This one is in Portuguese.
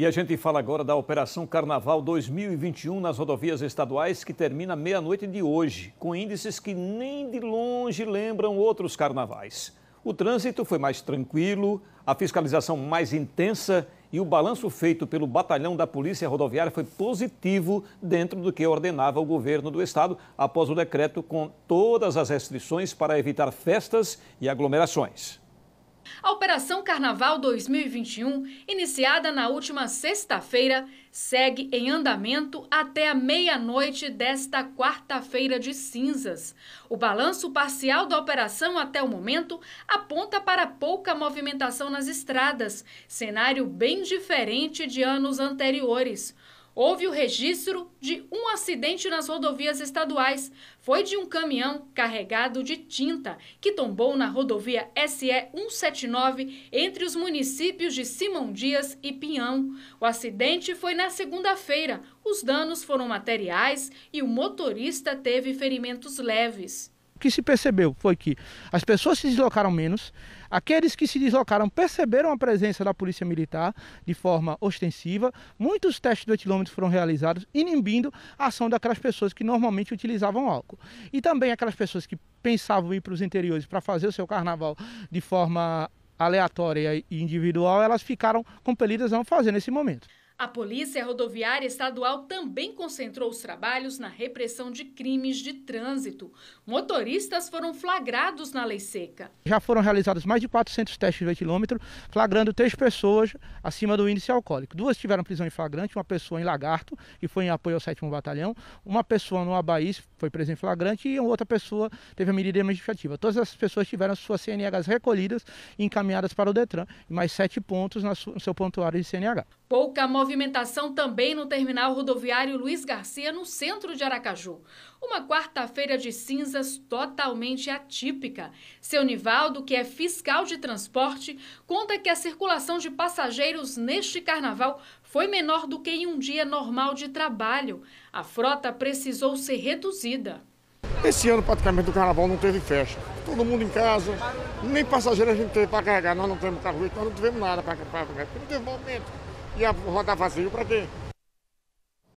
E a gente fala agora da Operação Carnaval 2021 nas rodovias estaduais, que termina meia-noite de hoje, com índices que nem de longe lembram outros carnavais. O trânsito foi mais tranquilo, a fiscalização mais intensa e o balanço feito pelo batalhão da Polícia Rodoviária foi positivo dentro do que ordenava o governo do estado após o decreto com todas as restrições para evitar festas e aglomerações. A Operação Carnaval 2021, iniciada na última sexta-feira, segue em andamento até a meia-noite desta quarta-feira de cinzas. O balanço parcial da operação até o momento aponta para pouca movimentação nas estradas, cenário bem diferente de anos anteriores houve o registro de um acidente nas rodovias estaduais. Foi de um caminhão carregado de tinta que tombou na rodovia SE 179 entre os municípios de Simão Dias e Pinhão. O acidente foi na segunda-feira. Os danos foram materiais e o motorista teve ferimentos leves que se percebeu foi que as pessoas se deslocaram menos, aqueles que se deslocaram perceberam a presença da polícia militar de forma ostensiva, muitos testes do etilômetro foram realizados, inibindo a ação daquelas pessoas que normalmente utilizavam álcool. E também aquelas pessoas que pensavam ir para os interiores para fazer o seu carnaval de forma aleatória e individual, elas ficaram compelidas a não fazer nesse momento. A Polícia Rodoviária Estadual também concentrou os trabalhos na repressão de crimes de trânsito. Motoristas foram flagrados na lei seca. Já foram realizados mais de 400 testes de quilômetro, flagrando três pessoas acima do índice alcoólico. Duas tiveram prisão em flagrante, uma pessoa em Lagarto, que foi em apoio ao 7 Batalhão, uma pessoa no Abaís, foi preso em flagrante e outra pessoa teve a medida administrativa. Todas as pessoas tiveram suas CNHs recolhidas e encaminhadas para o Detran, mais sete pontos no seu pontuário de CNH. Pouca movimentação também no terminal rodoviário Luiz Garcia, no centro de Aracaju. Uma quarta-feira de cinzas totalmente atípica. Seu Nivaldo, que é fiscal de transporte, conta que a circulação de passageiros neste carnaval foi menor do que em um dia normal de trabalho. A frota precisou ser reduzida. Esse ano praticamente o carnaval não teve festa. Todo mundo em casa, nem passageiro a gente teve para carregar, nós não temos carro, nós então não tivemos nada para carregar, não teve movimento. E a rodar vazio para quê?